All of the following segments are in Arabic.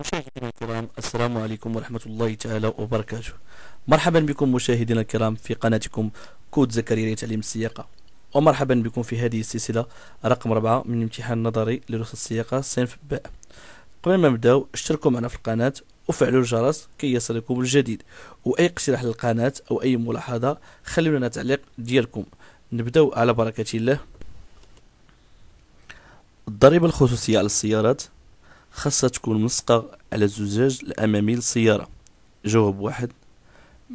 مشاهدينا الكرام السلام عليكم ورحمة الله تعالى وبركاته مرحبا بكم مشاهدينا الكرام في قناتكم كود زكريا لتعليم السياقة ومرحبا بكم في هذه السلسلة رقم 4 من امتحان نظري لرخص السياقة صنف باء قبل ما نبداو اشتركوا معنا في القناة وفعلوا الجرس كي يصلكم الجديد واي اقتراح للقناة او اي ملاحظة خلونا لنا تعليق ديالكم نبداو على بركة الله الضريبة الخصوصية على السيارات خاصها تكون ملصقة على الزجاج الأمامي للسيارة جواب واحد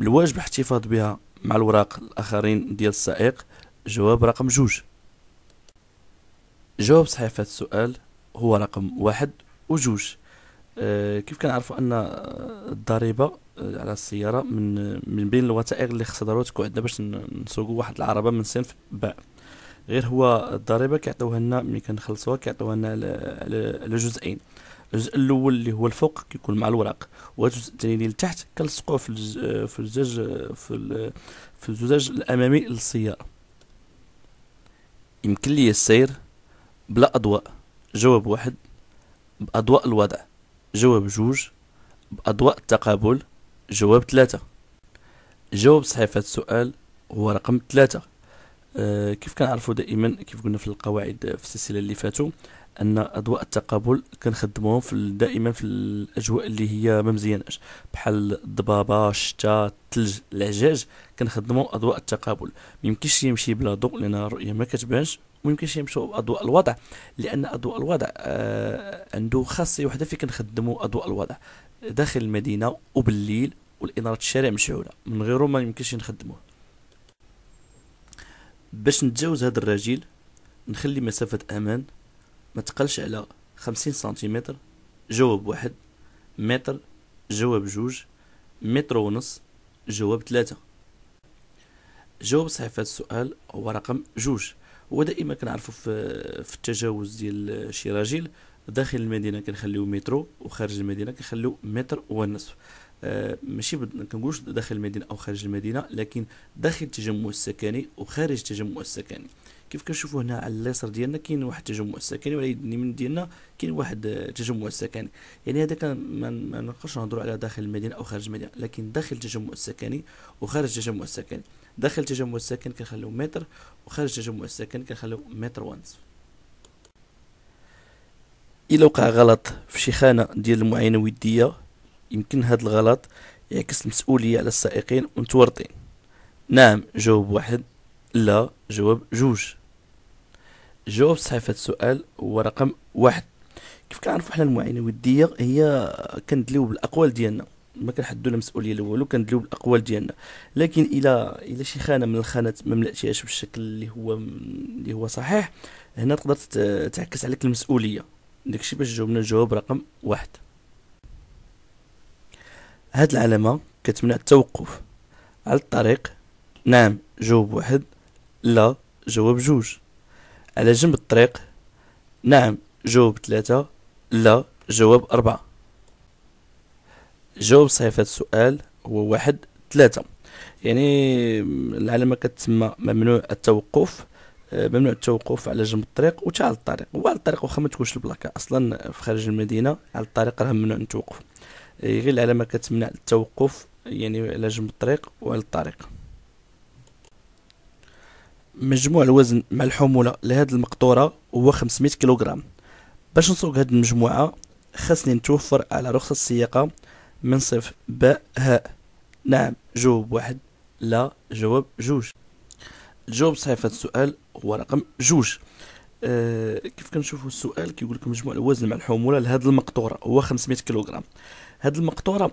الواجب احتفاظ بها مع الوراق الآخرين ديال السائق جواب رقم جوج جواب صحيح في السؤال هو رقم واحد وجوج أه كيف كنعرفوا ان الضريبه آه، على السياره من من بين الوثائق اللي خصها ضروري تكون عندنا باش نسوقوا واحد العربه من صنف باء غير هو الضريبه كيعطيوها لنا ملي كنخلصوها كيعطيوها لنا على جزئين الجزء الاول اللي هو الفوق كيكون مع الوراق والجزء الثاني اللي لتحت كنلصقوه في الز... في الزجاج في في الزجاج الامامي للسياره يمكن لي السير بلا اضواء جواب واحد باضواء الوضع جواب جوج باضواء التقابل جواب ثلاثة جواب صحيح في السؤال هو رقم ثلاثة أه كيف كنعرفوا دائما كيف قلنا في القواعد في السلسله اللي فاتوا ان اضواء التقابل كنخدموهم في دائما في الاجواء اللي هي ما مزياناش بحال الضبابه الشتاء الثلج العجاج كنخدموا اضواء التقابل ميمكنش يمشي بلا ضوء لان الرؤيه ما كتبانش وميمكنش يمشيو باضواء الوضع لان اضواء الوضع آه عنده خاصيه وحده فين كنخدموا اضواء الوضع داخل المدينه وبالليل والاناره الشارع مشعوله من غيره ما يمكنش نخدموه باش نتجاوز هذا الرجل نخلي مسافه امان ما تقلش على خمسين سنتيمتر جواب واحد متر جواب جوج متر ونص جواب ثلاثة جواب صحيح في هذا السؤال هو رقم جوج ودائما كنعرفو في, في التجاوز ديال شي راجل داخل المدينه كنخليو مترو وخارج المدينه كنخليو متر ونصف آه، ماشي كنقولوش داخل المدينه او خارج المدينه لكن داخل التجمع السكني وخارج التجمع السكني كيف كنشوفوا هنا على اليسار ديالنا كاين واحد التجمع السكني وعلى يد اليمين ديالنا كاين واحد التجمع السكني يعني هذا كان ما نقدرش نهضروا على داخل المدينه او خارج المدينه لكن داخل التجمع السكني وخارج التجمع السكني داخل التجمع السكني كنخليو متر وخارج التجمع السكني كنخليو متر ونصف الا وقع غلط في شي خانه ديال المعاينه الوديه يمكن هذا الغلط يعكس المسؤوليه على السائقين ومتورطين نعم جاوب واحد لا جواب جوج جواب صحيح في السؤال هو رقم واحد كيف كنعرفوا حنا المعاينه الوديه هي كندليو بالاقوال ديالنا ما كنحدو لا مسؤوليه لا والو كندليو بالاقوال ديالنا لكن الى الى شي خانه من الخانات ما ملاتيهاش بالشكل اللي هو اللي هو صحيح هنا تقدر تعكس عليك المسؤوليه داكشي باش جاوبنا الجواب رقم واحد هاد العلامه كتمنع التوقف على الطريق نعم جواب واحد لا جواب جوج على جنب الطريق نعم جواب ثلاثة لا جواب أربعة جواب صحيح هذا السؤال هو واحد ثلاثة يعني العلامة كتسمى ممنوع التوقف آه، ممنوع التوقف على جنب الطريق وتا على الطريق وعلى الطريق واخا ما تكونش البلاكة اصلا في خارج المدينة على الطريق راه ممنوع نتوقف إيه، غير العلامة كتمنع التوقف يعني على جنب الطريق وعلى الطريق مجموع الوزن مع الحمولة لهاد المقطورة هو 500 كيلوغرام باش نسوق هاد المجموعة خاصني نتوفر على رخصة السياقة من صفر باء هاء نعم جواب واحد لا جواب جوج الجواب صحيح في السؤال هو رقم جوج أه كيف كنشوفوا السؤال كيقول لكم مجموع الوزن مع الحمولة لهاد المقطورة هو 500 كيلوغرام هاد المقطورة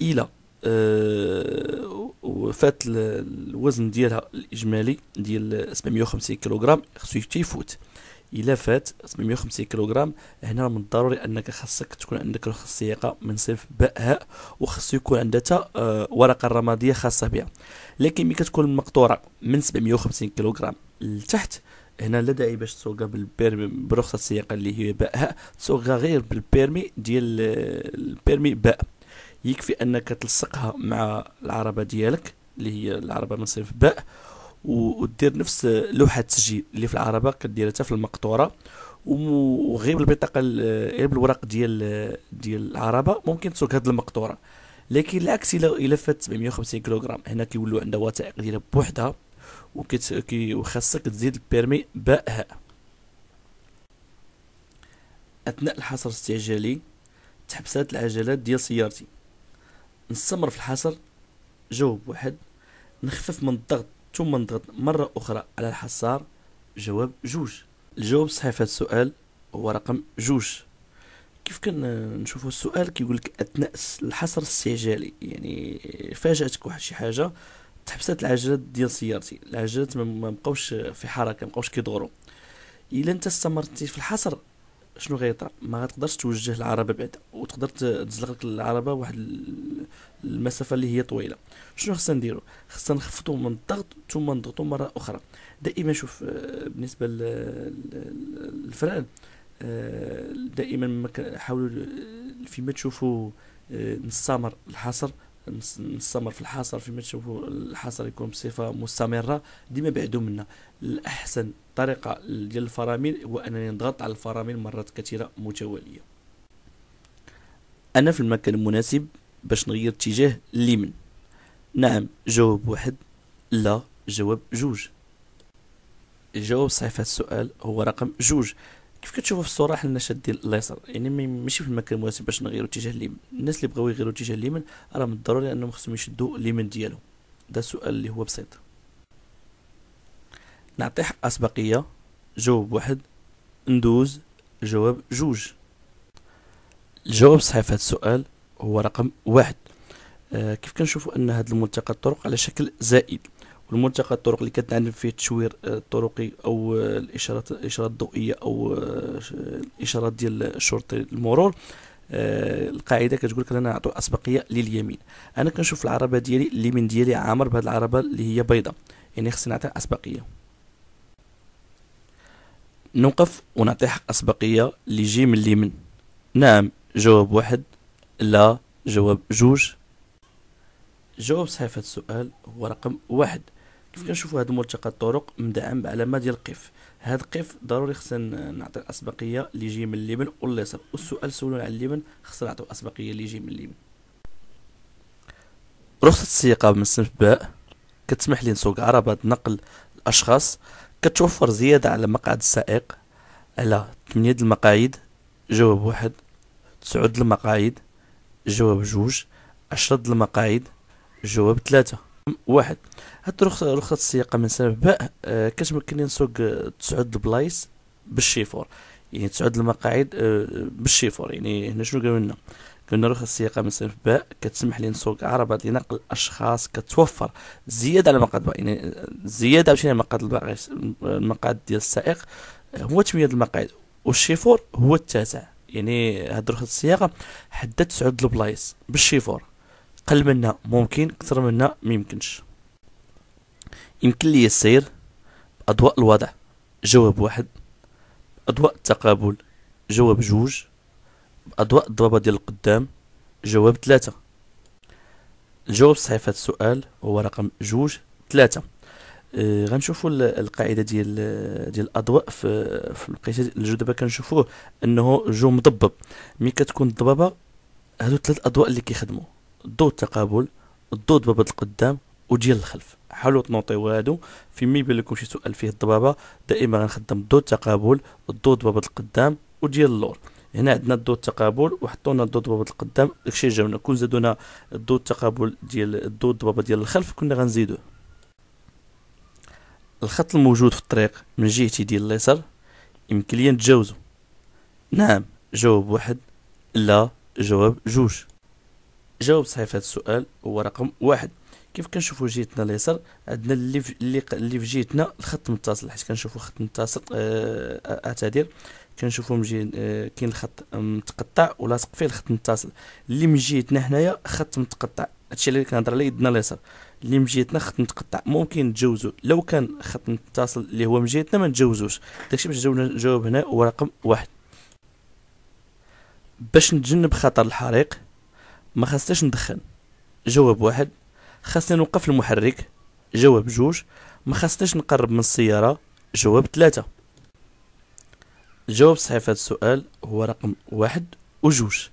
إلى آه، وفات الوزن ديالها الاجمالي ديال 750 كيلوغرام خصو تيفوت الا فات 750 كيلوغرام هنا من الضروري انك خاصك تكون عندك رخص السياقه من صف باء وخصو يكون عندها حتى آه، ورقه رماديه خاصه بها لكن ملي كتكون المقطوره من 750 كيلوغرام لتحت هنا لا داعي باش تسوق بالبيرمي برخصه السياقه اللي هي آه، باء تسوق غير بالبيرمي ديال البيرمي باء يكفي انك تلصقها مع العربه ديالك اللي هي العربه من صف باء ودير نفس لوحه التسجيل اللي في العربه كديرها حتى في المقطوره وغير البطاقه غير بالوراق ديال ديال العربه ممكن تسوق هذه المقطوره لكن العكس الا الا فات 750 كيلوغرام هنا كيولوا عندها وثائق ديالها بوحدها وخاصك تزيد البيرمي باءها اثناء الحصر الاستعجالي تحبسات العجلات ديال سيارتي نستمر في الحصر جواب واحد نخفف من الضغط ثم نضغط مرة أخرى على الحصار جواب جوج الجواب صحيح في هذا السؤال هو رقم جوج كيف كان نشوفه السؤال كيقول لك اثناء الحصر السجالي يعني فاجاتك واحد شي حاجه تحبسات العجلات ديال سيارتي العجلات ما بقاوش في حركه ما بقاوش كيدوروا الا انت استمرتي في الحصر شنو غيطرى ما غتقدرش توجه العربه بعدا وتقدر تزلق لك العربه واحد المسافه اللي هي طويله شنو خصنا نديرو خصنا نخفضو من الضغط ثم نضغطو مره اخرى دائما شوف آه، بالنسبه للفران آه، دائما حاولوا آه، فيما تشوفوا نستمر الحصر نستمر في الحصر فيما تشوفوا الحصر يكون بصفه مستمره ديما بعدو منا الاحسن طريقه ديال الفرامل هو انني نضغط على الفرامل مرات كثيره متواليه انا في المكان المناسب باش نغير اتجاه اليمين نعم جاوب واحد لا جواب جوج الجواب جواب في السؤال هو رقم جوج كيف كتشوفوا في الصورة حنا شادين اليسار يعني ماشي في المكان المناسب باش نغيروا اتجاه اليمين الناس اللي بغاو يغيروا اتجاه اليمين راه من الضروري انهم خصهم يشدوا اليمين ديالهم ده السؤال اللي هو بسيط نعطي حق أسبقية جواب واحد ندوز جواب جوج الجواب صحيح في هذا السؤال هو رقم واحد آه كيف كنشوفوا ان هذا الملتقى الطرق على شكل زائد والملتقى الطرق اللي كتعلم فيه التشوير الطرقي او الاشارات الاشارات الضوئيه او آه، الاشارات ديال الشرطي المرور آه القاعده كتقول لك انا نعطي اسبقيه لليمين انا كنشوف العربه ديالي اليمين ديالي عامر بهذه العربه اللي هي بيضاء يعني خصني نعطيها اسبقيه نوقف ونعطي حق اسبقيه اللي يجي من اليمين نعم جواب واحد لا جواب جوج جواب صحيح في هذا السؤال هو رقم واحد كيف كنشوفوا هذا ملتقى الطرق مدعم بعلامه ديال قف هاد قف ضروري خصنا نعطي الاسبقيه اللي يجي من اليمين واليسار والسؤال سولون على اليمين خصنا نعطيو الاسبقيه اللي يجي من اليمين رخصه السياقه من صنف باء كتسمح لي نسوق عربات نقل الاشخاص كتوفر زياده على مقعد السائق على 8 المقاعد جواب واحد 9 المقاعد جواب جوج اشرد المقاعد جواب ثلاثة واحد هاد رخصة رخصة السياقة من سبب باء آه كتمكنني نسوق آه، تسعود البلايص بالشيفور يعني تسعود المقاعد آه بالشيفور يعني هنا شنو قالو لنا قلنا رخصة السياقة من سبب باء كتسمح لي نسوق عربة لنقل أشخاص كتوفر زيادة على مقعد يعني آه، زيادة على مقعد المقعد ديال السائق آه، هو تمية المقاعد والشيفور هو التاسع يعني هاد رخصه الصياغه حددت تسعود البلايص بالشيفور قل منا ممكن كثر منا ميمكنش يمكن لي السير باضواء الوضع جواب واحد باضواء التقابل جواب جوج باضواء الضربه ديال القدام جواب ثلاثة الجواب الصحيح في السؤال هو رقم جوج ثلاثة آه، غنشوفوا القاعده ديال ديال الاضواء في في القياس دابا كنشوفوه انه جو مضبب ملي كتكون الضبابه هادو ثلاث اضواء اللي كيخدموا ضوء التقابل ضوء ضبابه القدام وديال الخلف حاولوا تنوطيو هادو في مي يبان لكم شي سؤال فيه الضبابه دائما غنخدم ضوء التقابل ضوء ضبابه القدام وديال اللور هنا عندنا ضوء التقابل وحطونا ضوء ضبابه القدام داكشي جاونا كون زادونا ضوء التقابل ديال ضوء ضبابه ديال الخلف كنا غنزيدوه الخط الموجود في الطريق من جهتي ديال اليسر يمكن لي نتجاوزو نعم جواب واحد لا جواب جوج جواب صحيح في هذا السؤال هو رقم واحد كيف كنشوفو جهتنا اليسر عندنا اللي في اللي, اللي في جهتنا الخط متصل حيت كنشوفو خط متصل آه، آه، آه، اعتذر كنشوفو من جهه كاين الخط متقطع ولاصق فيه الخط متصل اللي من جهتنا حنايا خط متقطع هادشي اللي كنهضر عليه يدنا اليسر اللي مجيتنا خط متقطع ممكن نتجاوزو لو كان خط متصل اللي هو مجيتنا ما نتجاوزوش داكشي باش نجاوب هنا هو رقم واحد باش نتجنب خطر الحريق ما خاصناش ندخن جواب واحد خاصني نوقف المحرك جواب جوج ما خاصناش نقرب من السياره جواب ثلاثة الجواب صحيح في هذا السؤال هو رقم واحد وجوج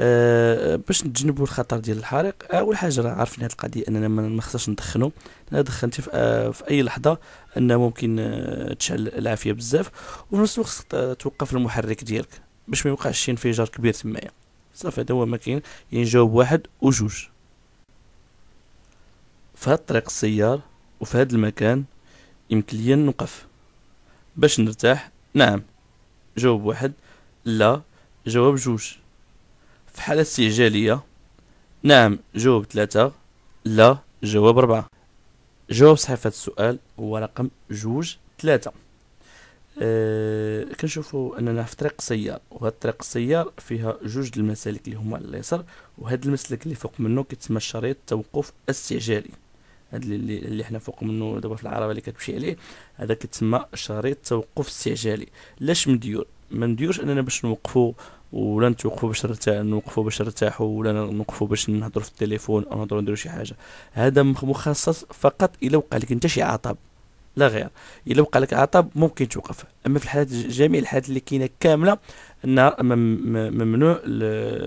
آه، باش نتجنبوا الخطر ديال الحريق آه، اول حاجه راه عارفين هذه القضيه اننا ما خصناش ندخنوا انا دخنتي في, أه في اي لحظه ان ممكن أه تشعل العافيه بزاف وفي نفس الوقت توقف المحرك ديالك باش ما يوقعش شي انفجار كبير تمايا صافي هذا هو ما كاين ينجاوب واحد وجوج في هاد الطريق السيار وفي هاد المكان يمكن ليا نوقف باش نرتاح نعم جواب واحد لا جواب جوج في حالة استعجالية نعم جواب ثلاثة لا جواب أربعة جواب صحيح في السؤال هو رقم جوج ثلاثة أه كنشوفوا اننا في طريق سيار وهاد الطريق السيار فيها جوج المسالك اللي هما على اليسار وهاد المسلك اللي فوق منه كيتسمى شريط التوقف الاستعجالي هاد اللي, اللي حنا فوق منه دابا في العربه اللي كتمشي عليه هذا كيتسمى شريط التوقف الاستعجالي لاش مديور ما اننا باش نوقفوا ولا نتوقفوا باش نرتاح نوقفوا باش نرتاحوا ولا نوقفوا باش نهضروا في التليفون او نهضروا نديروا شي حاجه هذا مخصص فقط الى وقع لك انت شي عطب لا غير الا وقع لك عطب ممكن توقف اما في الحالات جميع الحالات اللي كاينه كامله النهار ممنوع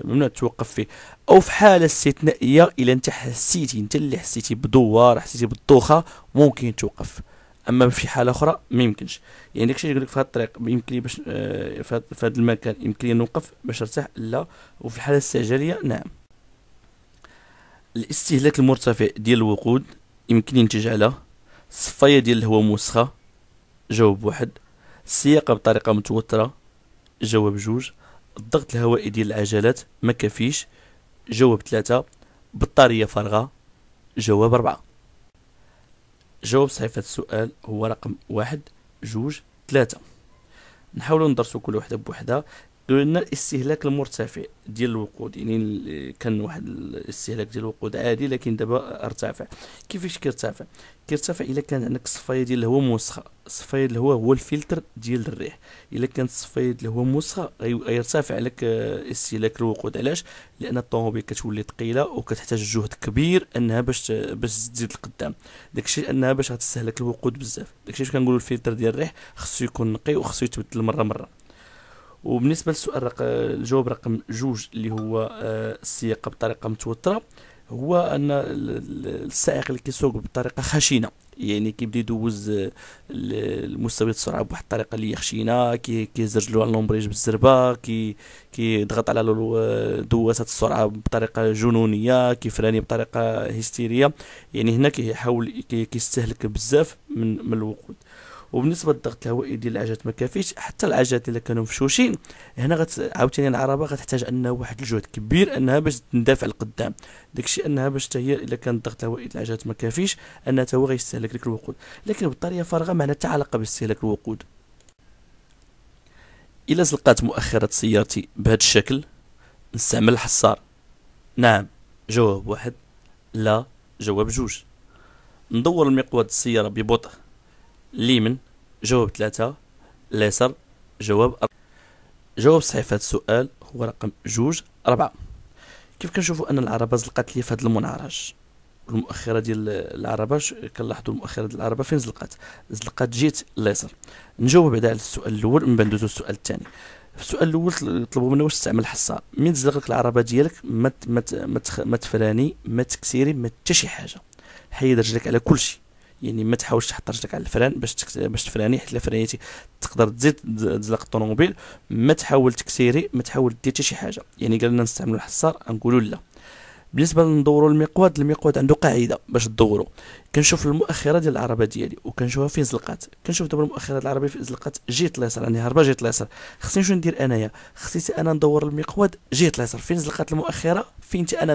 ممنوع توقف فيه او في حاله استثنائيه الا انت حسيتي انت اللي حسيتي بدوار حسيتي بالدوخه ممكن توقف اما في حاله اخرى ما يمكنش يعني داكشي يقول لك في هذا الطريق يمكن لي باش آه، في هذا المكان يمكن لي نوقف باش نرتاح لا وفي الحاله السجليه نعم الاستهلاك المرتفع ديال الوقود يمكن ينتج على الصفايه ديال الهواء موسخه جواب واحد السياقه بطريقه متوتره جواب جوج الضغط الهوائي ديال العجلات ما كافيش جواب ثلاثة بطارية فارغة جواب أربعة جواب صحيح هذا السؤال هو رقم واحد جوج ثلاثة نحاولوا ندرسوا كل وحده بوحده لنا الاستهلاك المرتفع ديال الوقود يعني كان واحد الاستهلاك ديال الوقود عادي لكن دابا ارتفع كيفاش كيرتفع كيرتفع الا كان عندك صفايه ديال الهواء موسخه صفايه الهواء هو الفلتر ديال الريح الا كانت صفايه الهواء موسخه غيرتفع لك استهلاك الوقود علاش لان الطوموبيل كتولي ثقيله وكتحتاج جهد كبير انها باش باش تزيد القدام داكشي انها باش غتستهلك الوقود بزاف داكشي فاش كنقولوا الفلتر ديال الريح خصو يكون نقي وخصو يتبدل مره مره وبالنسبه للسؤال الجواب رقم جوج اللي هو آه، السياقه بطريقه متوتره هو ان السائق اللي كيسوق بطريقه خشنه يعني كيبدا يدوز آه، المستوى السرعه بواحد الطريقه اللي خشينه كيزرج له اللومبريج بالزربه كي كيضغط على آه، دواسات السرعه بطريقه جنونيه كيفراني بطريقه هستيريه يعني هنا كيحاول كيستهلك بزاف من من الوقود وبالنسبه للضغط الهوائي ديال العجات ما كافيش حتى العجات الا كانوا مفشوشين هنا غت عاوتاني العربه غتحتاج انها واحد الجهد كبير انها باش تندافع لقدام داكشي انها باش حتى هي الا كان الضغط الهوائي ديال العجات ما كافيش انها تا هو غيستهلك لك الوقود لكن بطاريه فارغه ما حتى علاقه باستهلاك الوقود الا زلقات مؤخره سيارتي بهذا الشكل نستعمل الحصار نعم جواب واحد لا جواب جوج ندور المقود السياره ببطء ليمن جواب ثلاثة ليسر جواب أربعة جواب صحيح في هذا السؤال هو رقم جوج أربعة كيف كنشوفوا أن العربة زلقات لي في هذا المنعرج المؤخرة ديال العربة كنلاحظوا المؤخرة ديال العربة فين زلقات زلقات جيت ليسر نجاوب بعدا على السؤال الأول من بعد ندوزو السؤال الثاني في السؤال الاول طلبوا منا واش تستعمل الحصار من تزلق لك العربه ديالك ما ما ما تفراني ما تكسيري ما حتى شي حاجه حيد رجلك على كل شيء يعني ما تحاولش تحط رجلك على الفران باش تكت... باش تفراني حيت لفرانيتي تقدر تزيد تزلق الطوموبيل ما تحاول تكسيري ما تحاول دير حتى شي حاجه يعني قال لنا نستعملوا الحصار نقولوا لا بالنسبه لندوروا المقود المقود عنده قاعده باش تدورو كنشوف المؤخره ديال العربه ديالي وكنشوفها فين زلقات كنشوف دابا المؤخره العربيه فين زلقات جيت اليسار يعني هربه جيت اليسار خصني شنو ندير انايا خصني انا ندور المقود جيت اليسار فين زلقات المؤخره فين انا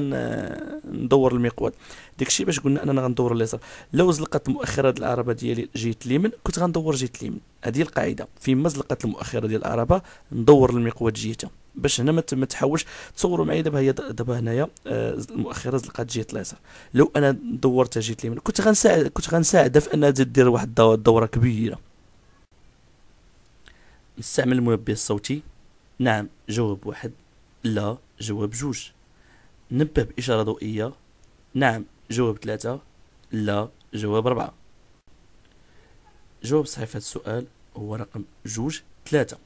ندور المقود داكشي باش قلنا اننا غندور اليسار لو زلقات المؤخره ديال العربه ديالي جيت اليمين كنت غندور جيت اليمين هذه القاعده فين ما زلقات المؤخره ديال العربه ندور المقود جيتها باش هنا ما تحاولش تصوروا معايا دابا هي دابا هنايا المؤخره آه، زلقات جهه اليسار لو انا دورتها جهه اليمين كنت غنساعد كنت غنساعدها في انها دير واحد الدوره كبيره نستعمل المنبه الصوتي نعم جواب واحد لا جواب جوج نبه بإشارة ضوئية نعم جواب ثلاثة لا جواب أربعة جواب صحيح في السؤال هو رقم جوج ثلاثة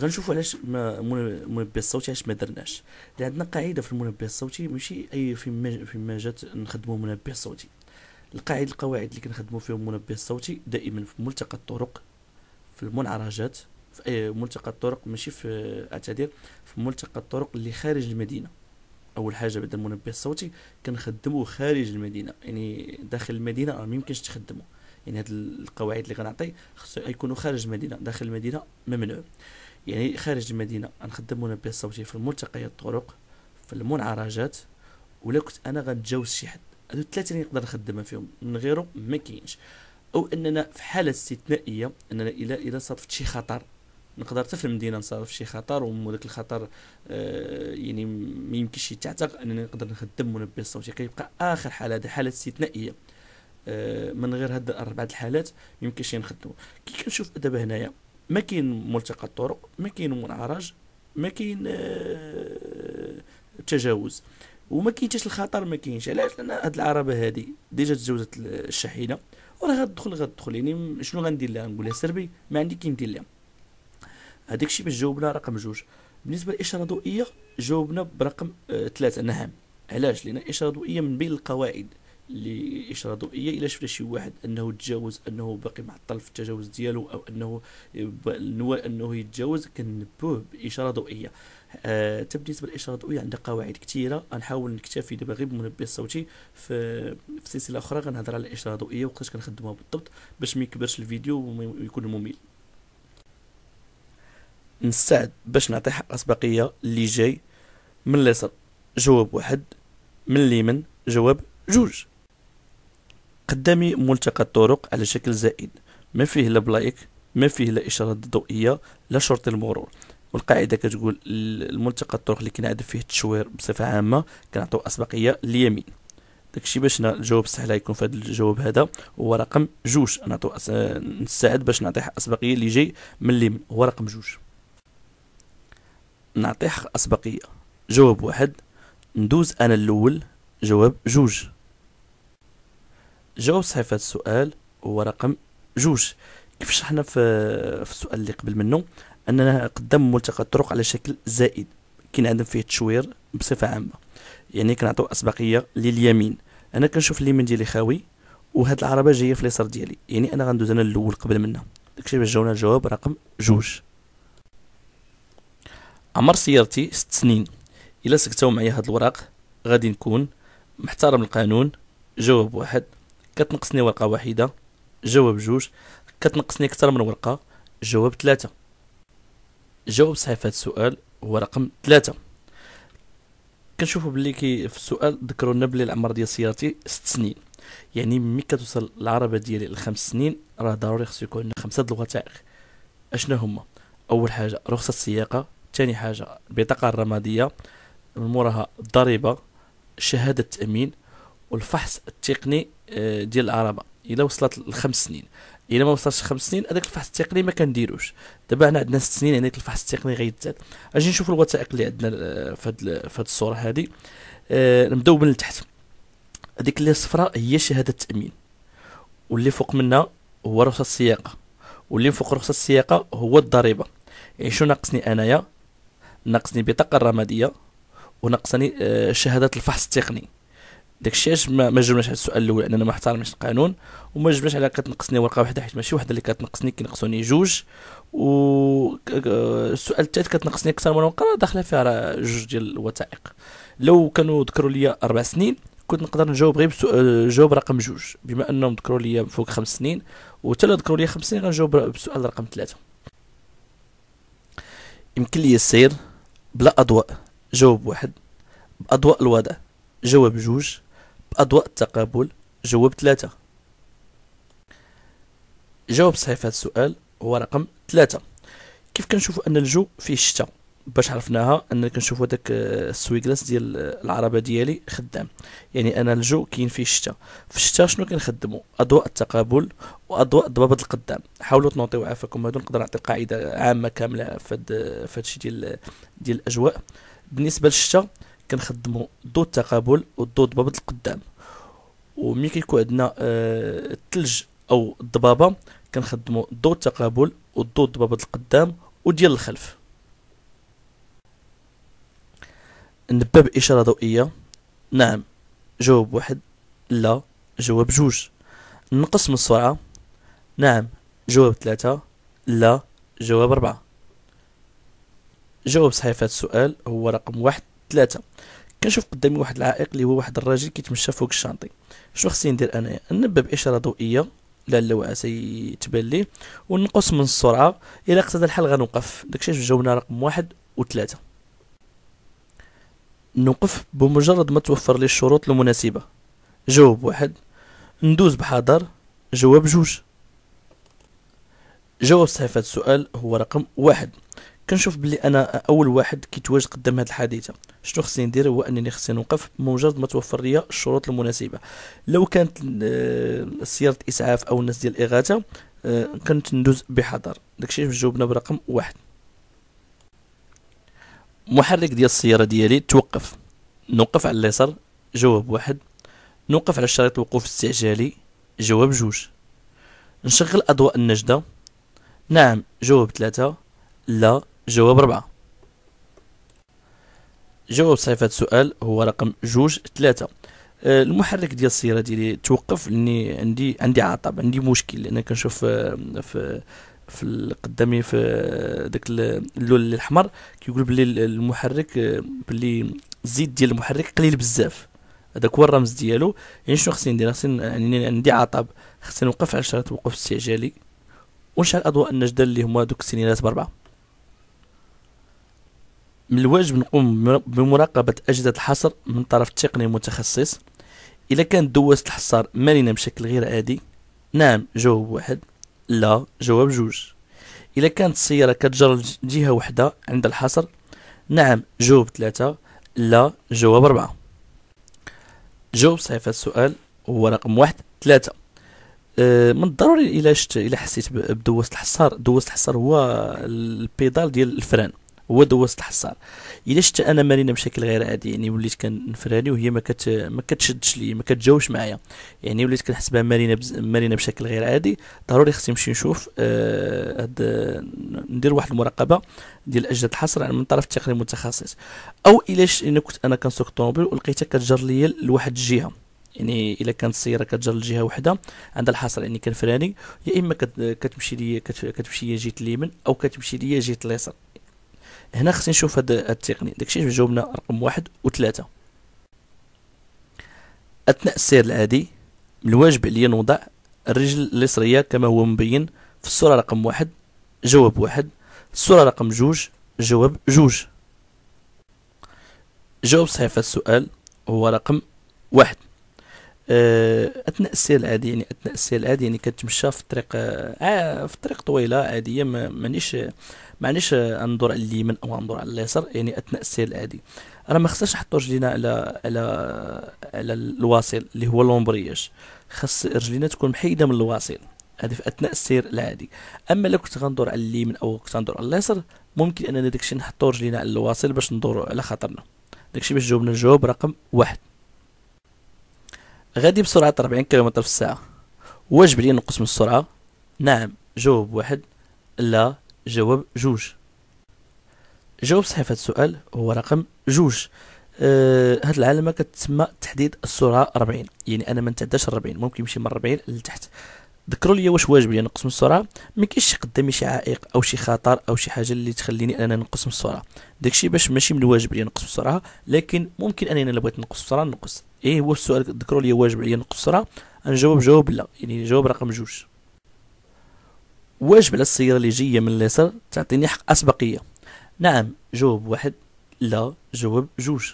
غنشوفوا علاش المنبه الصوتي علاش ما درناش عندنا قاعده في المنبه الصوتي ماشي اي فيما ما جات نخدموا منبه صوتي القاعده القواعد اللي كنخدموا فيهم المنبه الصوتي دائما في ملتقى الطرق في المنعرجات في أي ملتقى الطرق ماشي في اعتذر في ملتقى الطرق اللي خارج المدينه اول حاجه بعد المنبه الصوتي كنخدمو خارج المدينه يعني داخل المدينه راه ميمكنش تخدمو يعني هاد القواعد اللي غنعطي خصو يكونوا خارج المدينه داخل المدينه ممنوع يعني خارج المدينة نخدم منبه صوتي في الملتقيات الطرق في المنعرجات ولا كنت انا غنتجاوز شي حد هادو الثلاثه اللي نقدر نخدمها فيهم من غيره ما كاينش او اننا في حاله استثنائيه اننا الى الى صادفت شي خطر نقدر حتى في المدينه نصادف شي خطر وذاك الخطر آه، يعني ما يمكنش يتعتق انني نقدر نخدم منبه صوتي كيبقى اخر حاله هذه حاله استثنائيه آه، من غير هاد الاربعه الحالات ما يمكنش نخدمو كي كنشوف دابا هنايا ما كاين ملتقى الطرق ما كاين منعرج ما كاين آه، تجاوز وما كاينش الخطر ما كاينش علاش لان هاد العربه هادي ديجا تجاوزت الشحينه وراه غتدخل غتدخل يعني شنو غندير لها نقول لها سربي ما عندي كي ندير لها هذاك الشيء باش جاوبنا رقم جوج بالنسبه للاشاره الضوئيه جاوبنا برقم آه، ثلاثة نعم علاش لان الاشاره الضوئيه من بين القواعد اللي ضوئيه الا شفنا شي واحد انه تجاوز انه باقي معطل في التجاوز ديالو او انه نوى انه يتجاوز كنبوه باشاره ضوئيه آه، حتى آه بالنسبه للاشاره الضوئيه عندها قواعد كثيره غنحاول نكتفي دابا غير بالمنبه الصوتي في في سلسله اخرى غنهضر على الاشاره الضوئيه وقتاش كنخدموها بالضبط باش ما يكبرش الفيديو ويكون ممل نستعد باش نعطي حق اسبقيه اللي جاي من اليسار جواب واحد من اليمين جواب جوج قدامي ملتقى الطرق على شكل زائد ما فيه لا بلايك ما فيه لا اشارات ضوئيه لا شرطي المرور والقاعده كتقول الملتقى الطرق اللي كنعدل فيه التشوير بصفه عامه كنعطيو اسبقيه لليمين داكشي باش الجواب الصحيح يكون في هذا الجواب هذا هو رقم جوج نعطيو أس... نساعد باش نعطيه اسبقيه اللي جاي من اليمين هو رقم جوج نعطيه اسبقيه جواب واحد ندوز انا الاول جواب جوج جاوب صحيح هذا السؤال هو رقم جوج كيف شرحنا في, في السؤال اللي قبل منه اننا قدام ملتقى الطرق على شكل زائد كينعدم فيه التشوير بصفه عامه يعني كنعطيو اسبقيه لليمين انا كنشوف اليمين ديالي خاوي وهاد العربه جايه في اليسار ديالي يعني انا غندوز انا الاول قبل منها داكشي باش جاونا الجواب رقم جوج عمر سيارتي ست سنين الا سكتاو معايا هاد الوراق غادي نكون محترم القانون جواب واحد كتنقصني ورقه واحده جواب جوج كتنقصني اكثر من ورقه جواب ثلاثة جواب صحيح في السؤال هو رقم ثلاثة كنشوفوا بلي كي في السؤال ذكروا لنا بلي العمر ديال سيارتي ست سنين يعني ملي كتوصل العربه ديالي لخمس سنين راه ضروري خصو يكون عندنا خمسه د الوثائق اشنا هما اول حاجه رخصه السياقه ثاني حاجه البطاقه الرماديه من موراها الضريبه شهاده التامين والفحص التقني آه، ديال العربه الا وصلت لخمس سنين الا ما وصلتش خمس سنين هذاك الفحص التقني ما كنديروش دابا حنا عندنا ست سنين يعني الفحص التقني غيتزاد اجي نشوفوا الوثائق اللي عندنا آه، في هاد في الصوره هادي آه، نبداو من التحت هذيك اللي صفراء هي شهاده التامين واللي فوق منها هو رخصه السياقه واللي فوق رخصه السياقه هو الضريبه يعني شنو ناقصني انايا ناقصني بطاقه رماديه وناقصني شهاده الفحص التقني داكشي علاش ما جاوبناش على السؤال الاول اننا ما احترمناش القانون وما جبناش على كتنقصني ورقه واحده حيت ماشي وحده اللي كتنقصني كينقصوني جوج و السؤال الثالث كتنقصني اكثر من ورقه داخله فيها راه جوج ديال الوثائق لو كانوا ذكروا لي اربع سنين كنت نقدر نجاوب غير آه، جواب رقم جوج بما انهم ذكروا لي فوق خمس سنين وحتى ذكروا لي خمس سنين غنجاوب بسؤال رقم ثلاثه يمكن لي السير بلا اضواء جاوب واحد باضواء الوضع جواب جوج بأضواء التقابل جواب ثلاثة جواب صحيح في هذا السؤال هو رقم ثلاثة كيف كنشوفوا أن الجو فيه الشتاء باش عرفناها أن كنشوفوا داك آه، السويكلاس ديال آه، العربة ديالي خدام يعني أنا الجو كاين فيه الشتاء في الشتاء شنو كنخدموا أضواء التقابل وأضواء ضبابة القدام حاولوا تنوطيو عافاكم هادو نقدر نعطي قاعدة عامة كاملة في هاد آه، الشيء ديال ديال الأجواء بالنسبة للشتاء كنخدموا ضد التقابل وضد ضباب القدام وملي كيكون عندنا آه، الثلج او الضبابه كنخدموا ضد التقابل وضد ضباب القدام وديال الخلف نبه باشاره ضوئيه نعم جواب واحد لا جواب جوج نقص من السرعه نعم جواب ثلاثة لا جواب أربعة جواب صحيح في هذا السؤال هو رقم واحد ثلاثة كنشوف قدامي واحد العائق اللي هو واحد الراجل كيتمشى فوق الشانطي شنو خصني ندير انايا ننبه باشاره ضوئيه لا وعسى تبان ليه ونقص من السرعه الا اقتضى الحال غنوقف داكشي علاش جاونا رقم واحد وثلاثة نوقف بمجرد ما توفر لي الشروط المناسبه جواب واحد ندوز بحذر جواب جوج جواب صحيح السؤال هو رقم واحد كنشوف بلي انا اول واحد كيتواجد قدام هذه الحادثه شنو خصني ندير هو انني خصني نوقف بمجرد ما توفر لي الشروط المناسبه لو كانت آه، سياره اسعاف او الناس ديال الاغاثه آه، كنت ندوز بحذر داكشي باش جاوبنا برقم واحد محرك ديال السياره ديالي توقف نوقف على اليسار جواب واحد نوقف على الشريط الوقوف الاستعجالي جواب جوج نشغل اضواء النجده نعم جواب ثلاثه لا جواب ربعة جواب صحيفة سؤال هو رقم جوج ثلاثة آه، المحرك ديال السياره ديالي توقف لاني عندي عندي عطب عندي مشكل لان كنشوف في في القدامي في داك اللون الاحمر كيقول بلي المحرك آه، بلي الزيت ديال المحرك قليل بزاف هذاك هو الرمز ديالو يعني شنو خصني ندير خصني يعني عندي عطب خصني نوقف على شرط وقوف استعجالي ونشعل الاضواء النجده اللي هما دوك السينيرات بربعه من الواجب نقوم بمراقبة أجهزة الحصر من طرف تقني المتخصص إذا كانت دواسة الحصار مرنة بشكل غير عادي نعم جواب واحد لا جواب جوج إذا كانت السيارة كتجر جهة واحدة عند الحصر نعم جواب ثلاثة لا جواب أربعة جواب صحيح في السؤال هو رقم واحد ثلاثة آه، من الضروري إلا شت إلا حسيت بدواسة الحصار دواسة الحصار هو البيدال ديال الفران هو دوزت الحصار الا شفت انا مارينا بشكل غير عادي يعني وليت كنفراني وهي ما كت ما كتشدش لي ما كتجاوبش معايا يعني وليت كنحسبها مارينا بز... مارينا بشكل غير عادي ضروري خصني نمشي نشوف آه... هاد ندير واحد المراقبه ديال اجهزه الحصر يعني من طرف التقني المتخصص او الا شفت انا كنت انا كنسوق الطوموبيل ولقيتها كتجر ليا لواحد الجهه يعني الا كانت السياره كتجر لجهه وحده عندها الحصر يعني كنفراني يا اما كتمشي ليا كتمشي ليا جهه اليمين او كتمشي ليا جهه اليسار هنا خصني نشوف هاد التقنية داكشي باش جاوبنا رقم واحد وثلاثة أثناء السير العادي من الواجب عليا نوضع الرجل اليسرية كما هو مبين في الصورة رقم واحد جواب واحد الصورة رقم جوج جواب جوج جواب صحيح في السؤال هو رقم واحد آه، اثناء السير العادي يعني اثناء السير العادي يعني كتمشى في الطريق آه في الطريق طويله عاديه مانيش معليش آه، انظر على اليمين او انظر على اليسار يعني اثناء السير العادي راه ما خصناش نحطوا رجلينا على على على الواصل اللي هو لومبرياج خاص رجلينا تكون محيده من الواصل هذه في اثناء السير العادي اما لو كنت غندور على اليمين او كنت غندور على اليسار ممكن اننا داكشي نحطو رجلينا على الواصل باش ندورو على خاطرنا داكشي باش جاوبنا الجواب رقم واحد غادي بسرعة 40 كيلومتر في الساعة واجب لي نقص من السرعة نعم جواب واحد لا جواب جوج جواب صحيح في هذا السؤال هو رقم جوج آه هاد العلامه كتسمى تحديد السرعه 40 يعني انا ما نتعداش 40 ممكن يمشي من 40 لتحت ذكروا لي واش واجب لي نقص من السرعه ما كاينش قدامي شي عائق او شي خطر او شي حاجه اللي تخليني انا نقص من السرعه داكشي باش ماشي من الواجب لي نقص من السرعه لكن ممكن انني الا بغيت نقص السرعه نقص ايه هو السؤال ذكروا لي واجب لي نقص السرعه نجاوب جواب لا يعني جواب رقم جوج واجب على السيارة اللي جاية من اليسار تعطيني حق أسبقية نعم جاوب واحد لا جواب جوج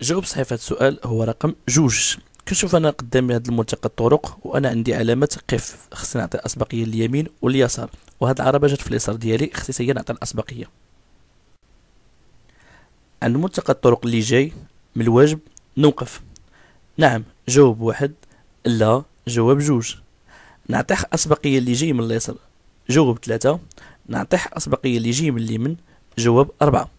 جاوب صحيح هذا السؤال هو رقم جوج كنشوف انا قدامي هذا الملتقى الطرق وانا عندي علامه قف خصني نعطي الاسبقيه لليمين واليسار وهاد العربه جات في اليسار ديالي خصني هي نعطي الاسبقيه عند ملتقى الطرق اللي جاي من الواجب نوقف نعم جاوب واحد لا جواب جوج نعطيه أسبقية اللي جاي من اليسار جاوب ثلاثة نعطيه أسبقية اللي جاي من اليمين جاوب أربعة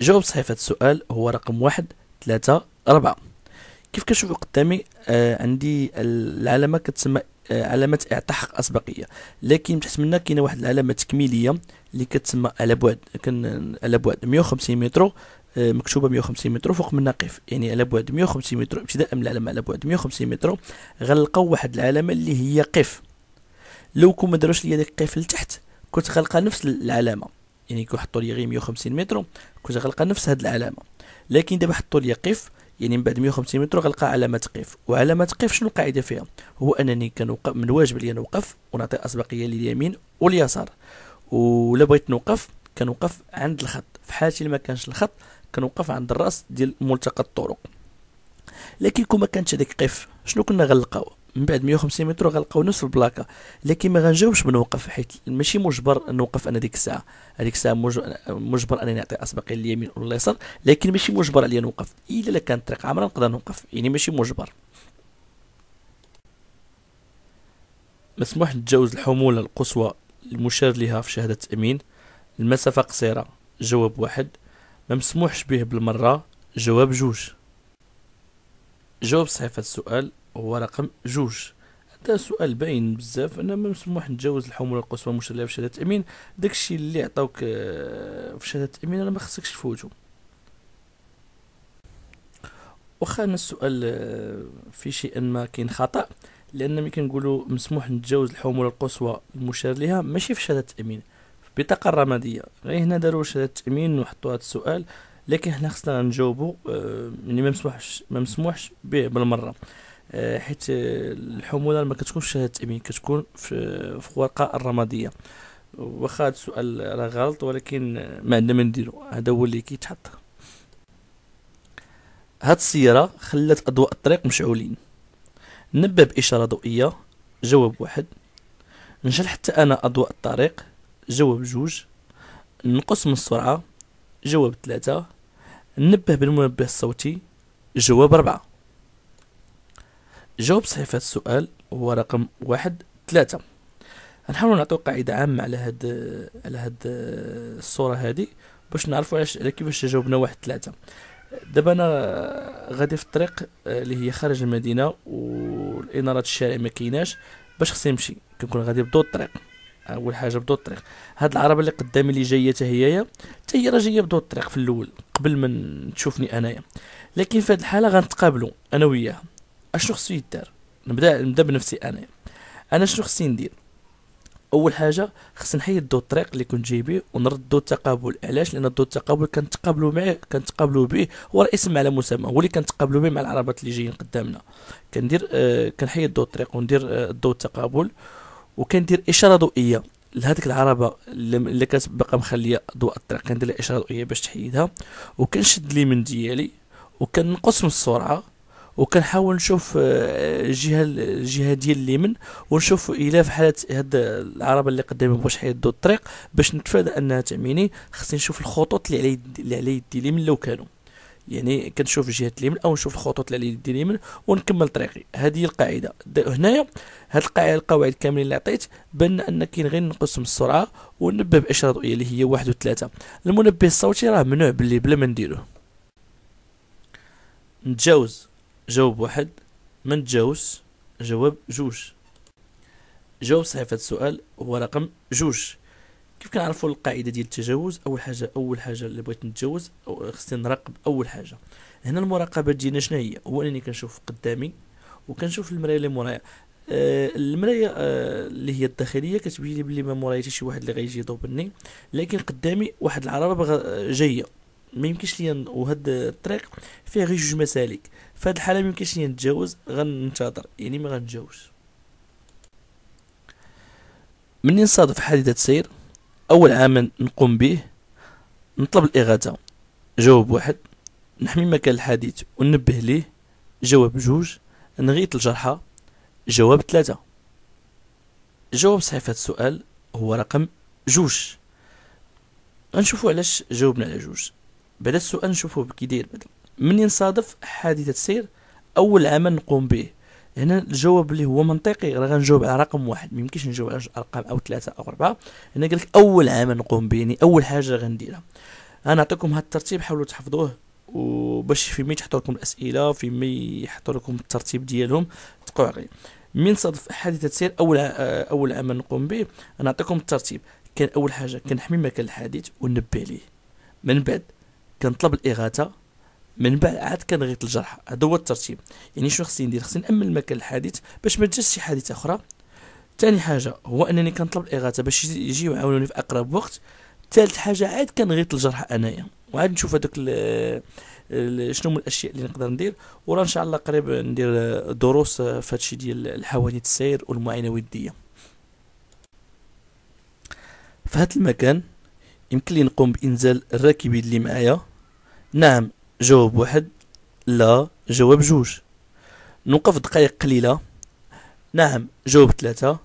جواب صحيح في السؤال هو رقم واحد ثلاثة أربعة كيف كنشوفو قدامي آه عندي العلامة كتسمى آه علامة إعطاء حق أسبقية لكن تحت منها كاينة واحد العلامة تكميلية اللي كتسمى على بعد ميه وخمسين متر آه، مكتوبه 150 متر فوق منها قيف يعني على بعد 150 متر ابتداء من العلامه على بعد 150 متر غنلقاو واحد العلامه اللي هي قف لو كون ما داروش ليا داك القف لتحت كنت غنلقى نفس العلامه يعني كون حطوا لي غير 150 متر كنت غنلقى نفس هاد العلامه لكن دابا حطوا لي قف يعني من بعد 150 متر غنلقى علامه قف وعلامه قف شنو القاعده فيها هو انني كنوقف من الواجب ليا نوقف ونعطي اسبقيه لليمين واليسار ولا بغيت نوقف كنوقف عند الخط في حالتي ما كانش الخط كنوقف عند الراس ديال ملتقى الطرق لكن كون ما كانتش هذيك قف شنو كنا غنلقاو من بعد 150 متر غنلقاو نفس البلاكه لكن ما غنجاوبش بنوقف حيت ماشي مجبر نوقف انا ديك الساعه هذيك الساعه مجبر انني نعطي اسبقي اليمين ولا اليسار لكن ماشي مجبر عليا نوقف الا إيه كانت الطريق عامره نقدر نوقف يعني ماشي مجبر مسموح نتجاوز الحموله القصوى المشار لها في شهاده التامين المسافه قصيره جواب واحد ما مسموحش به بالمرة جواب جوج جواب صحيح في السؤال هو رقم جوج هذا سؤال باين بزاف انا ما مسموح نتجاوز الحموله القصوى المشرية في شهاده التامين داكشي اللي عطاوك آه، في شهاده التامين انا ما خصكش تفوتو واخا انا السؤال آه، في شيء ما كاين خطا لان ملي كنقولوا مسموح نتجاوز الحموله القصوى المشار لها ماشي في شهاده التامين بطاقه الرماديه غير هنا داروش شهاده التامين وحطوا هذا السؤال لكن حنا خصنا نجاوبوا آه، يعني ما مسموحش ما مسموحش به بالمره آه، حيت آه، الحموله ما كتكونش شهاده التامين كتكون في ورقه الرماديه واخا هذا السؤال راه غلط ولكن ما عندنا ما نديرو هذا هو اللي كيتحط هاد السياره خلات اضواء الطريق مشعولين نبه باشاره ضوئيه جواب واحد نجل حتى انا اضواء الطريق جاوب جوج نقص من السرعة جواب ثلاثة نبه بالمنبه الصوتي جواب أربعة جواب صحيح في السؤال هو رقم واحد ثلاثة نحاول نعطيو قاعدة عامة على هاد على هاد الصورة هادي باش نعرفو علاش كيفاش جاوبنا واحد ثلاثة دابا انا غادي في الطريق آه، اللي هي خارج المدينة والانارات الشارع ما كايناش باش خصني نمشي كنكون غادي بدو الطريق اول حاجه بدو الطريق هاد العربه اللي قدامي اللي جايه حتى هي حتى هي راه جايه بدو الطريق في الاول قبل ما تشوفني انايا لكن في هاد الحاله غنتقابلوا انا وياها اشنو خصو يدار نبدا نبدا بنفسي انايا انا شنو خصني ندير اول حاجه خصني نحيد دو الطريق اللي كنت جاي ونرد ونردو التقابل علاش لان دو التقابل كنتقابلوا معاه كنتقابلوا به هو اسم على مسمى هو اللي كنتقابلوا به مع العربات اللي جايين قدامنا كندير آه كنحيد دو الطريق وندير آه دو التقابل وكندير اشاره ضوئيه لهذيك العربه اللي كتبقى مخليه ضوء الطريق كندير لها اشاره ضوئيه باش تحيدها وكنشد من ديالي وكنقص من السرعه وكنحاول نشوف الجهه آه، الجهه ديال اليمين ونشوف الا في حاله هاد العربه اللي قدامي بغاش حيدو الطريق باش نتفادى انها تعميني خصني نشوف الخطوط اللي على اللي على يدي اليمين لو كانوا يعني كنشوف جهه اليمين او نشوف الخطوط اللي يدي اليمين ونكمل طريقي هذه هي القاعده هنايا هاد القاعده القواعد كاملين اللي عطيت بان ان كاين غير نقسم السرعه والنبه باشاره ضوئيه اللي هي واحد وثلاثه المنبه الصوتي راه ممنوع باللي بلا ما نديروه نتجاوز جاوب واحد ما نتجاوز جواب جوج جواب صحيح في السؤال هو رقم جوج كيف كنعرفوا القاعده ديال التجاوز اول حاجه اول حاجه اللي بغيت نتجاوز أو خصني نراقب اول حاجه هنا المراقبه ديالنا شنو هي هو انني كنشوف قدامي وكنشوف المرايه اللي مورايا آه المرايه آه اللي هي الداخليه كتبين لي بلي ما مورايا شي واحد اللي غيجي يضربني لكن قدامي واحد العربه جايه ما يمكنش ليا وهاد الطريق فيه غير جوج مسالك فهاد الحاله ما يمكنش ليا نتجاوز غننتظر يعني ما غنتجاوز مني نصادف حادثه سير اول عمل نقوم به نطلب الاغاثه جواب واحد نحمي مكان الحادث وننبه ليه جواب جوج نغيث الجرحى جواب ثلاثة جواب صحيح في السؤال هو رقم جوج غنشوفو علاش جاوبنا على جوج بعد السؤال نشوفوه كي داير بعدا منين صادف حادثة سير أول عمل نقوم به هنا الجواب اللي هو منطقي راه غنجاوب على رقم واحد ما يمكنش نجاوب على ارقام او ثلاثه او اربعه هنا قال لك اول عام نقوم به يعني اول حاجه غنديرها انا نعطيكم هذا الترتيب حاولوا تحفظوه وباش فيما يتحطوا لكم الاسئله فيما يحطوا لكم الترتيب ديالهم تقعوا عليه من صدف حادثه سير اول اول عمل نقوم به نعطيكم الترتيب كان اول حاجه كنحمي مكان الحادث ونبه ليه من بعد كنطلب الاغاثه من بعد عاد كنغيط الجرح هذا هو الترتيب يعني شنو خصني ندير خصني نامن المكان الحادث باش ما تجيش شي حادثه اخرى ثاني حاجه هو انني كنطلب الاغاثه باش يجيو يعاونوني في اقرب وقت ثالث حاجه عاد كنغيط الجرح انايا وعاد نشوف هذوك شنو من الاشياء اللي نقدر ندير ورا ان شاء الله قريب ندير دروس في هادشي ديال الحوادث السير والمعاينه الوديه في هذا المكان يمكن لي نقوم بانزال الراكبين اللي معايا نعم جاوب واحد لا جواب جوج نوقف دقائق قليلة نعم جاوب ثلاثة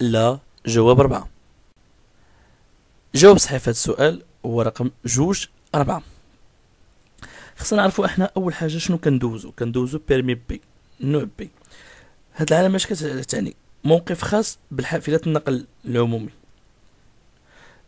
لا جواب أربعة جواب صحيح في السؤال هو رقم جوج أربعة خصنا نعرفوا احنا أول حاجة شنو كندوزو كندوزو بيرمي بي نوع بي هاد العلامة اش كتعني موقف خاص بالحافلات النقل العمومي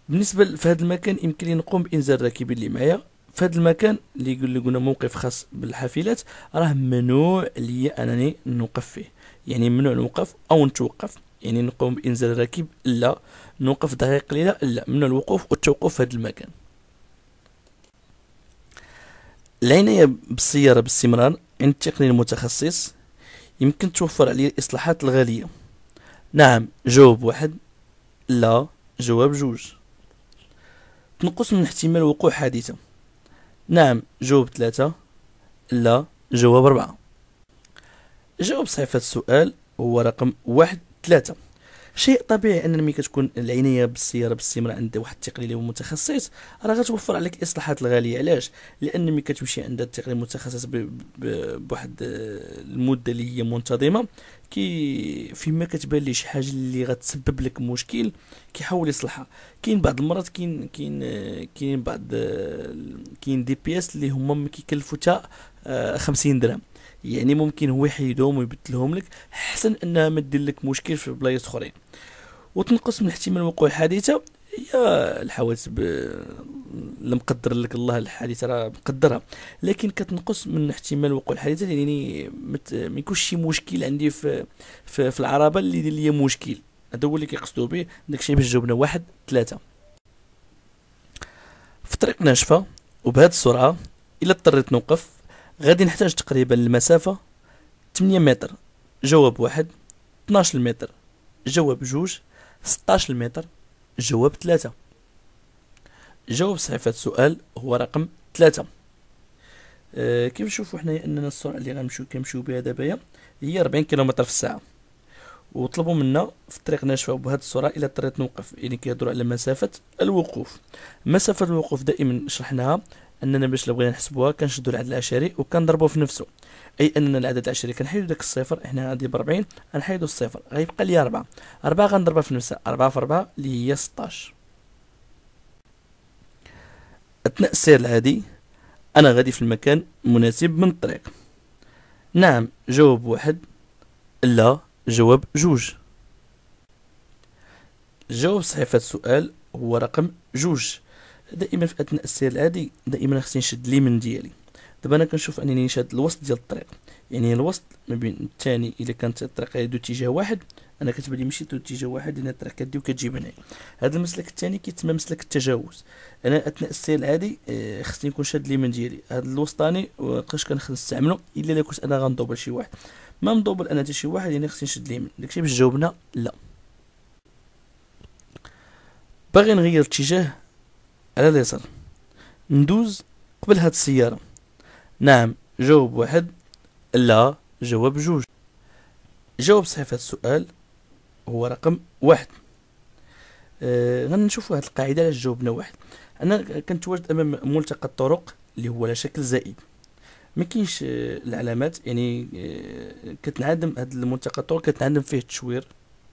بالنسبة في هذا المكان يمكن نقوم بإنزال الراكبين اللي معايا في هذا المكان اللي يقول لي قلنا موقف خاص بالحافلات راه ممنوع ليا انني نوقف فيه يعني ممنوع نوقف او نتوقف يعني نقوم بانزال الراكب لا نوقف دقيقه قليله لا ممنوع الوقوف والتوقف في هذا المكان العناية بالسيارة باستمرار عند التقني المتخصص يمكن توفر عليه الإصلاحات الغالية نعم جواب واحد لا جواب جوج تنقص من احتمال وقوع حادثة نعم جاوب ثلاثة لا جواب أربعة جواب صحيح السؤال هو رقم واحد ثلاثة شيء طبيعي ان ملي كتكون العنايه بالسياره باستمرار عند واحد التقني هو متخصص راه غتوفر عليك الاصلاحات الغاليه علاش لان ملي كتمشي عند التقني المتخصص بواحد آه، المده اللي هي منتظمه كي فيما كتبان ليه شي حاجه اللي غتسبب لك مشكل كيحاول يصلحها كاين بعض المرات كاين كاين كاين بعض كاين دي بياس اللي هما ما كيكلفوا حتى آه، 50 درهم يعني ممكن هو يحيدهم ويبدلهم لك حسن انها ما دير لك مشكل في بلايص اخرين وتنقص من احتمال وقوع الحادثه هي الحوادث لم قدر لك الله الحادثه راه مقدرها لكن كتنقص من احتمال وقوع الحادثه يعني مت... ما يكونش شي مشكل عندي في في, في العربه اللي يدير ليا مشكل هذا هو اللي كيقصدوا به داكشي باش جاوبنا واحد ثلاثه في طريق ناشفه وبهذه السرعه الا اضطريت نوقف غادي نحتاج تقريبا المسافه 8 متر جواب واحد 12 متر جواب جوج 16 متر جواب ثلاثة جواب صحيح هذا السؤال هو رقم ثلاثة أه كيف نشوفوا حنايا اننا السرعه اللي غنمشيو كنمشيو بها دابا هي 40 كيلومتر في الساعه وطلبوا منا في الطريق ناشفه بهذه السرعه الى اضطريت نوقف يعني كيهضروا على مسافه الوقوف مسافه الوقوف دائما شرحناها اننا باش لو بغينا نحسبوها كنشدو العدد العشري وكنضربو في نفسه اي اننا العدد العشري كنحيدو داك الصفر هنا غادي ب 40 غنحيدو الصفر غيبقى لي 4 4 غنضربها في نفسها 4 في 4 اللي هي 16 اثناء السير العادي انا غادي في المكان مناسب من الطريق نعم جواب واحد لا جواب جوج جواب صحيح في السؤال هو رقم جوج دائما في اثناء السير العادي دائما خصني نشد اليمين ديالي دابا انا كنشوف انني شاد الوسط ديال الطريق يعني الوسط ما بين الثاني الا كانت الطريق يدو اتجاه واحد انا كتبان لي ماشي اتجاه واحد لان الطريق كدي من هنايا هذا المسلك الثاني كيتسمى مسلك التجاوز انا اثناء السير العادي آه، خصني نكون شاد اليمين ديالي هذا الوسطاني مابقاش كنستعملو الا الا كنت انا غندوبل شي واحد ما مدوبل انا حتى شي واحد يعني خصني نشد اليمين داكشي باش جاوبنا لا باغي نغير الاتجاه على اليسار ندوز قبل هاد السياره نعم جاوب واحد لا جواب جوج جاوب صحيح في هذا السؤال هو رقم واحد آه غنشوفوا هذه القاعده علاش جاوبنا واحد انا كنتواجد امام ملتقى الطرق اللي هو على شكل زائد ما كاينش آه، العلامات يعني آه، كتنعدم هذا الملتقى الطرق كتنعدم فيه التشوير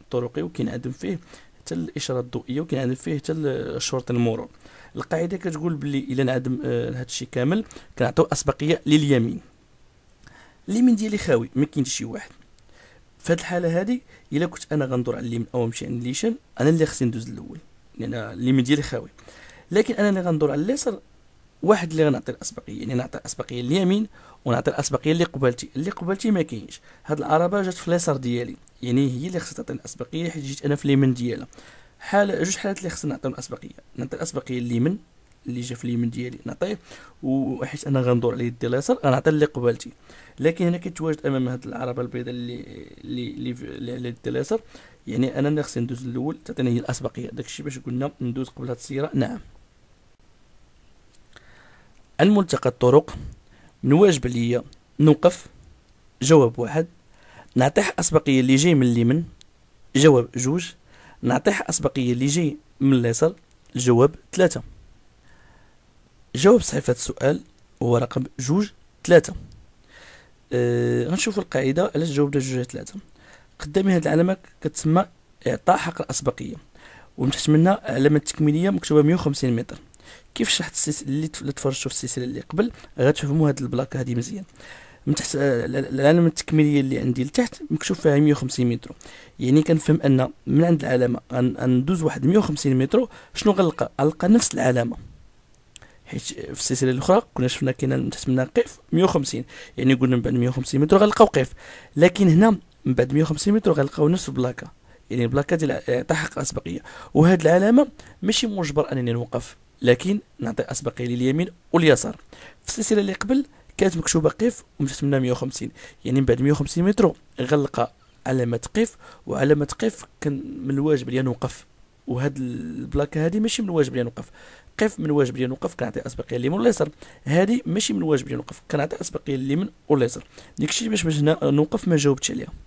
الطرقي وكينعدم فيه حتى الاشاره الضوئيه وكينعدم فيه حتى الشرطي المرور القاعده كتقول بلي الا انعدم آه، هذا الشيء كامل كنعطيو اسبقيه لليمين اليمين ديالي خاوي ما كاينش شي واحد في هذه الحاله هذه الا كنت انا غندور على اليمين او نمشي عند ليشان انا اللي خصني ندوز الاول لان يعني اليمين ديالي خاوي لكن انا اللي غندور على اليسار واحد اللي غنعطي الاسبقيه يعني نعطي الاسبقيه اليمين ونعطي الاسبقيه اللي قبلتي اللي قبلتي ما كاينش هاد العربه جات في اليسار ديالي يعني هي اللي خصها تعطي الاسبقيه حيت جيت انا في اليمين ديالها حاله جوج حالات اللي خصنا نعطيو الاسبقيه نعطي الاسبقيه اليمين اللي جا في اليمين ديالي نعطيه وحيت انا غندور على يدي اليسار غنعطي اللي قبلتي لكن هنا كيتواجد امام هاد العربه البيضاء اللي اللي اللي على يدي اليسار يعني انا اللي خصني ندوز الاول تعطيني هي الاسبقيه داكشي باش قلنا ندوز قبل هاد السيره نعم عن ملتقى الطرق من واجب ليا نوقف جواب واحد نعطيه أسبقية اللي جاي من اليمين جواب جوج نعطيه أسبقية اللي جاي من اليسار الجواب ثلاثة جواب صحيفة السؤال هو رقم جوج ثلاثة أه نشوف القاعدة علاش جاوبنا جوج ثلاثة قدامي هاد العلامة كتسمى إعطاء حق الأسبقية ومن تحت منها علامة تكميلية مكتوبة مية وخمسين متر كيف شرحت السلسله اللي تفرجتوا في السلسله اللي قبل غتفهموا هاد البلاكه هادي مزيان من تحت آه، العلامه التكميليه اللي عندي لتحت مكتوب فيها 150 متر يعني كنفهم ان من عند العلامه غندوز واحد 150 متر شنو غنلقى غنلقى نفس العلامه حيت في السلسله الاخرى كنا شفنا كاين من تحت منها قيف 150 يعني قلنا من بعد 150 متر غنلقاو قيف لكن هنا من بعد 150 متر غنلقاو نفس البلاكه يعني البلاكه ديال تحقق آه، اسبقيه وهاد العلامه ماشي مجبر انني نوقف لكن نعطي اسبقيه لليمين واليسار في السلسله اللي قبل كانت مكتوبه قف ومشات منها 150 يعني من بعد 150 متر غلق علامه قف وعلامه قف كان من الواجب اللي نوقف وهاد البلاكه هادي ماشي من الواجب اللي نوقف قف من الواجب اللي نوقف كنعطي اسبقيه لليمين واليسار هادي ماشي من الواجب اللي نوقف كنعطي اسبقيه لليمين واليسار داكشي باش باش نوقف ما جاوبتش عليها